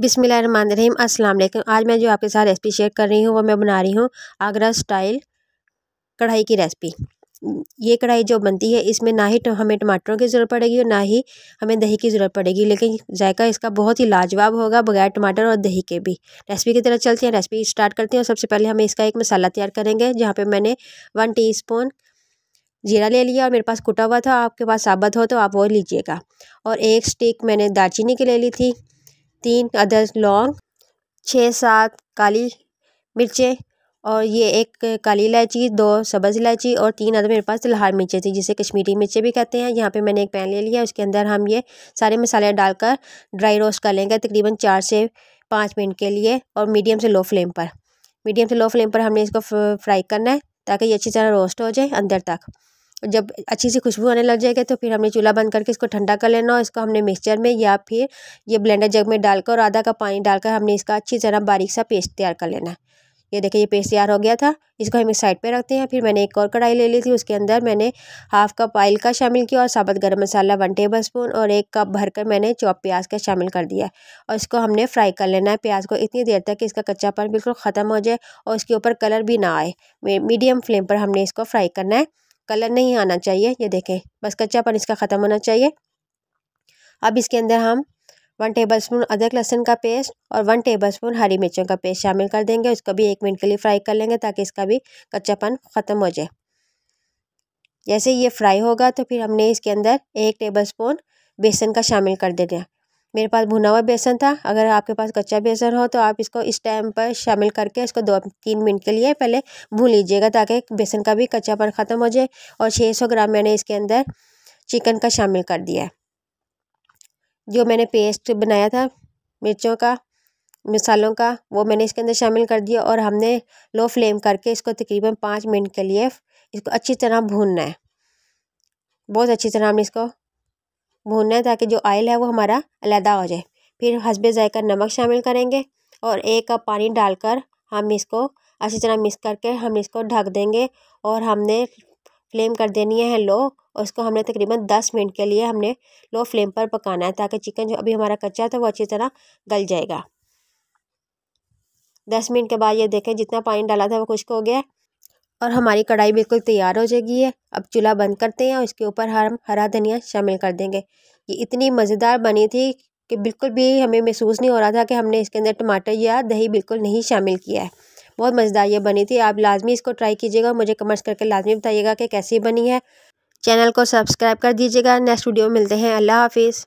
बिसमीम वालेकुम आज मैं जो आपके साथ रेसिपी शेयर कर रही हूँ वो मैं बना रही हूँ आगरा स्टाइल कढ़ाई की रेसिपी ये कढ़ाई जो बनती है इसमें ना ही तो हमें टमाटरों की ज़रूरत पड़ेगी और ना ही हमें दही की ज़रूरत पड़ेगी लेकिन जायका इसका बहुत ही लाजवाब होगा बगैर टमाटर और दही के भी रेसिपी की तरह चलती है रेसिपी स्टार्ट करती हूँ सबसे पहले हमें इसका एक मसाला तैयार करेंगे जहाँ पर मैंने वन टी जीरा ले लिया और मेरे पास कुटा हुआ था आपके पास साबत हो तो आप वो लीजिएगा और एक स्टिक मैंने दालचीनी की ले ली थी तीन अदर लौंग छः सात काली मिर्चें और ये एक काली इलायची दो सब्ज़ इलायची और तीन अदर मेरे पास लाल मिर्चें थी जिसे कश्मीरी मिर्चें भी कहते हैं यहाँ पे मैंने एक पैन ले लिया उसके अंदर हम ये सारे मसाले डालकर ड्राई रोस्ट कर लेंगे तकरीबन चार से पाँच मिनट के लिए और मीडियम से लो फ्लेम पर मीडियम से लो फ्लेम पर हमने इसको फ्राई करना है ताकि ये अच्छी तरह रोस्ट हो जाए अंदर तक जब अच्छी सी खुशबू आने लग जाएगा तो फिर हमने चूल्हा बंद करके इसको ठंडा कर लेना और इसको हमने मिक्सचर में या फिर ये ब्लेंडर जग में डालकर और आधा का पानी डालकर हमने इसका अच्छी तरह बारीक सा पेस्ट तैयार कर लेना है ये देखिए ये पेस्ट तैयार हो गया था इसको हम एक साइड पे रखते हैं फिर मैंने एक और कढ़ाई ले ली थी उसके अंदर मैंने हाफ कप ऑयल का शामिल किया और साबुत गर्म मसाला वन टेबल स्पून और एक कप भरकर मैंने चॉप प्याज का शामिल कर दिया और इसको हमने फ्राई कर लेना है प्याज को इतनी देर तक कि इसका कच्चापन बिल्कुल ख़त्म हो जाए और इसके ऊपर कलर भी ना आए मीडियम फ्लेम पर हमने इसको फ्राई करना है कलर नहीं आना चाहिए ये देखें बस कच्चापन इसका ख़त्म होना चाहिए अब इसके अंदर हम वन टेबल स्पून अदरक लहसुन का पेस्ट और वन टेबल स्पून हरी मिर्चों का पेस्ट शामिल कर देंगे उसको भी एक मिनट के लिए फ्राई कर लेंगे ताकि इसका भी कच्चापन ख़त्म हो जाए जैसे ये फ्राई होगा तो फिर हमने इसके अंदर एक टेबल स्पून बेसन का शामिल कर देना मेरे पास भुना हुआ बेसन था अगर आपके पास कच्चा बेसन हो तो आप इसको इस टाइम पर शामिल करके इसको दो तीन मिनट के लिए पहले भून लीजिएगा ताकि बेसन का भी कच्चापन ख़त्म हो जाए और छः सौ ग्राम मैंने इसके अंदर चिकन का शामिल कर दिया जो मैंने पेस्ट बनाया था मिर्चों का मसालों का वो मैंने इसके अंदर शामिल कर दिया और हमने लो फ्लेम करके इसको तकरीबन पाँच मिनट के लिए इसको अच्छी तरह भूनना है बहुत अच्छी तरह हमने इसको भूनना है ताकि जो आयल है वो हमारा अलहदा हो जाए फिर हसब ज़ायका नमक शामिल करेंगे और एक कप पानी डालकर हम इसको अच्छी तरह मिक्स करके हम इसको ढक देंगे और हमने फ्लेम कर देनी है लो और उसको हमने तकरीबन दस मिनट के लिए हमने लो फ्लेम पर पकाना है ताकि चिकन जो अभी हमारा कच्चा था वो अच्छी तरह गल जाएगा दस मिनट के बाद ये देखें जितना पानी डाला था वो खुश्क हो गया और हमारी कढ़ाई बिल्कुल तैयार हो जाएगी है अब चूल्हा बंद करते हैं और इसके ऊपर हम हरा धनिया शामिल कर देंगे ये इतनी मज़ेदार बनी थी कि बिल्कुल भी हमें महसूस नहीं हो रहा था कि हमने इसके अंदर टमाटर या दही बिल्कुल नहीं शामिल किया है बहुत मज़ेदार ये बनी थी आप लाजमी इसको ट्राई कीजिएगा मुझे कमेंट्स करके लाजमी बताइएगा कि कैसी बनी है चैनल को सब्सक्राइब कर दीजिएगा नेक्स्ट वीडियो मिलते हैं अल्लाह हाफिज़